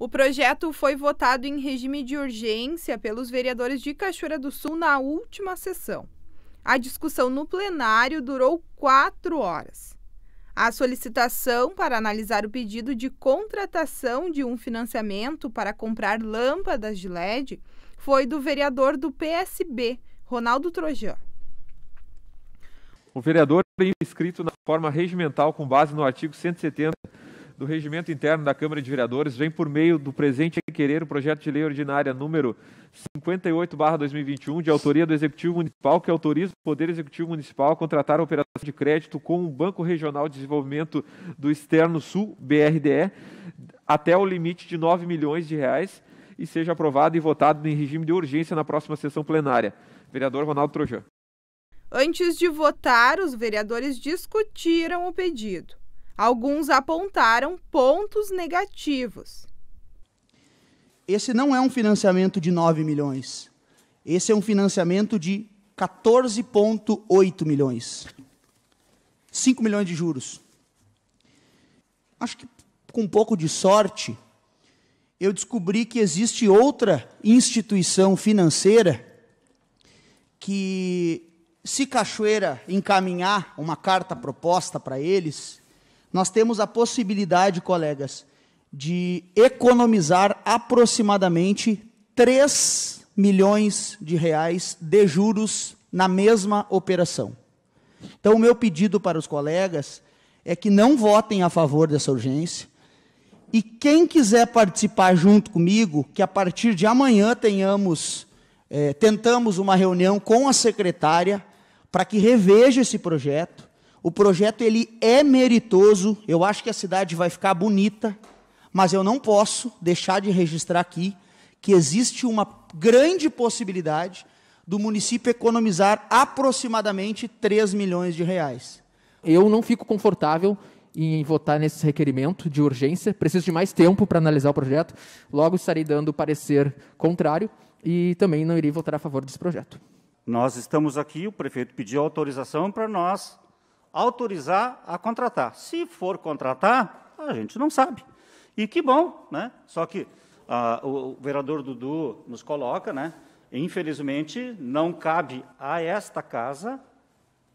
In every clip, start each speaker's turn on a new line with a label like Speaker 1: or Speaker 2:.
Speaker 1: O projeto foi votado em regime de urgência pelos vereadores de Cachoeira do Sul na última sessão. A discussão no plenário durou quatro horas. A solicitação para analisar o pedido de contratação de um financiamento para comprar lâmpadas de LED foi do vereador do PSB, Ronaldo Trojan.
Speaker 2: O vereador, inscrito na forma regimental com base no artigo 170 do Regimento Interno da Câmara de Vereadores vem por meio do presente requerer o projeto de lei ordinária número 58/2021 de autoria do Executivo Municipal que autoriza o Poder Executivo Municipal a contratar a operação de crédito com o Banco Regional de Desenvolvimento do Externo Sul (BRDE) até o limite de 9 milhões de reais e seja aprovado e votado em regime de urgência na próxima sessão plenária. Vereador Ronaldo Trojan.
Speaker 1: Antes de votar, os vereadores discutiram o pedido. Alguns apontaram pontos negativos.
Speaker 3: Esse não é um financiamento de 9 milhões. Esse é um financiamento de 14,8 milhões. 5 milhões de juros. Acho que com um pouco de sorte, eu descobri que existe outra instituição financeira que, se Cachoeira encaminhar uma carta proposta para eles, nós temos a possibilidade, colegas, de economizar aproximadamente 3 milhões de reais de juros na mesma operação. Então, o meu pedido para os colegas é que não votem a favor dessa urgência. E quem quiser participar junto comigo, que a partir de amanhã tenhamos, é, tentamos uma reunião com a secretária para que reveja esse projeto o projeto ele é meritoso, eu acho que a cidade vai ficar bonita, mas eu não posso deixar de registrar aqui que existe uma grande possibilidade do município economizar aproximadamente 3 milhões de reais. Eu não fico confortável em votar nesse requerimento de urgência. Preciso de mais tempo para analisar o projeto. Logo estarei dando parecer contrário e também não irei votar a favor desse projeto.
Speaker 4: Nós estamos aqui, o prefeito pediu autorização para nós autorizar a contratar. Se for contratar, a gente não sabe. E que bom, né? Só que ah, o, o vereador Dudu nos coloca, né? Infelizmente, não cabe a esta casa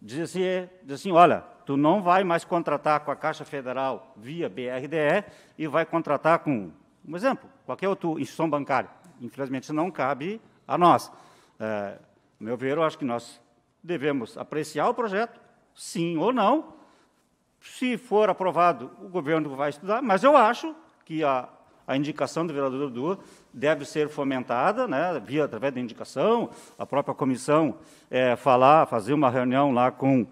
Speaker 4: dizer, é, dizer assim, olha, tu não vai mais contratar com a Caixa Federal via BRDE e vai contratar com, um exemplo, qualquer outro instituição bancária. Infelizmente, não cabe a nós. É, meu ver, eu acho que nós devemos apreciar o projeto, sim ou não. Se for aprovado, o governo vai estudar, mas eu acho que a, a indicação do vereador Dudu deve ser fomentada, né, via através da indicação, a própria comissão é, falar, fazer uma reunião lá com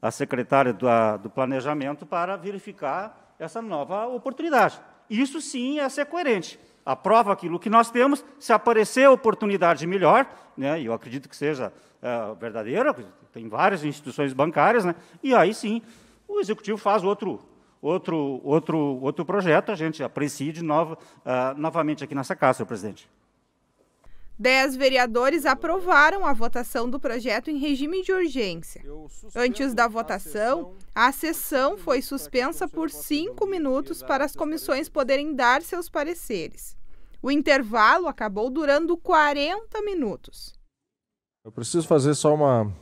Speaker 4: a secretária do, a, do planejamento para verificar essa nova oportunidade. Isso sim é ser coerente aprova aquilo que nós temos, se aparecer oportunidade melhor, né, e eu acredito que seja é, verdadeira, tem várias instituições bancárias, né, e aí sim o executivo faz outro, outro, outro, outro projeto, a gente aprecia de novo, uh, é, novamente aqui nessa casa, senhor presidente.
Speaker 1: Dez vereadores aprovaram a votação do projeto em regime de urgência. Antes da votação, a sessão foi suspensa por cinco minutos para as comissões poderem dar seus pareceres. O intervalo acabou durando 40 minutos.
Speaker 2: Eu preciso fazer só uma,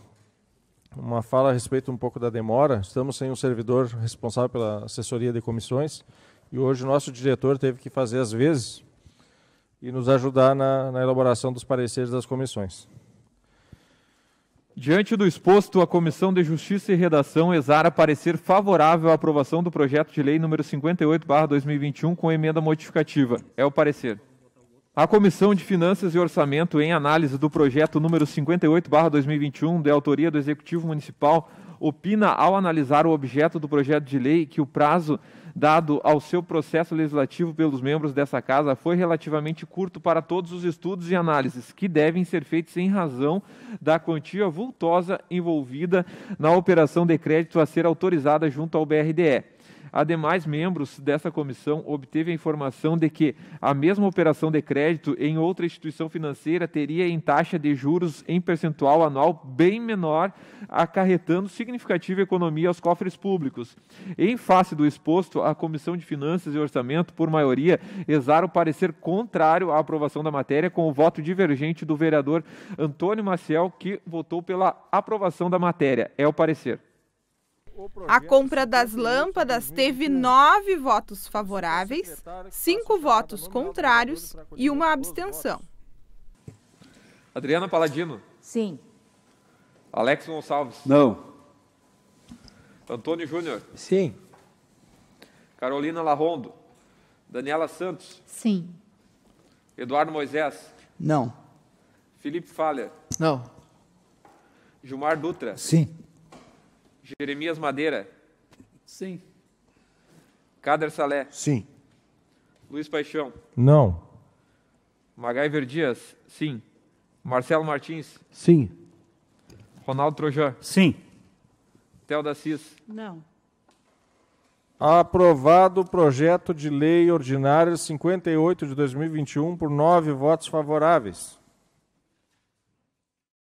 Speaker 2: uma fala a respeito um pouco da demora. Estamos sem um servidor responsável pela assessoria de comissões e hoje o nosso diretor teve que fazer as vezes e nos ajudar na, na elaboração dos pareceres das comissões. Diante do exposto, a Comissão de Justiça e Redação exara parecer favorável à aprovação do projeto de lei número 58/2021 com emenda modificativa. É o parecer. A Comissão de Finanças e Orçamento, em análise do projeto número 58/2021, de autoria do Executivo Municipal, opina, ao analisar o objeto do projeto de lei, que o prazo dado ao seu processo legislativo pelos membros dessa casa foi relativamente curto para todos os estudos e análises que devem ser feitos em razão da quantia vultosa envolvida na operação de crédito a ser autorizada junto ao BRDE a demais membros dessa comissão, obteve a informação de que a mesma operação de crédito em outra instituição financeira teria em taxa de juros em percentual anual bem menor, acarretando significativa economia aos cofres públicos. Em face do exposto, a Comissão de Finanças e Orçamento, por maioria, exara o parecer contrário à aprovação da matéria, com o voto divergente do vereador Antônio Maciel, que votou pela aprovação da matéria. É o parecer.
Speaker 1: A compra das lâmpadas teve é nove votos favoráveis, cinco votos contrários e uma abstenção.
Speaker 2: Adriana Paladino. Sim. Alex Gonçalves. Não. Antônio Júnior. Sim. Carolina Larrondo. Daniela Santos. Sim. Eduardo Moisés. Não. Felipe Falha. Não. Gilmar Dutra. Sim. Jeremias Madeira. Sim. Cader Salé. Sim. Luiz Paixão. Não. MacGyver Dias. Sim. Marcelo Martins. Sim. Ronaldo Trojan. Sim. Theo da Cis. Não. Aprovado o projeto de lei ordinária
Speaker 1: 58 de 2021 por nove votos favoráveis.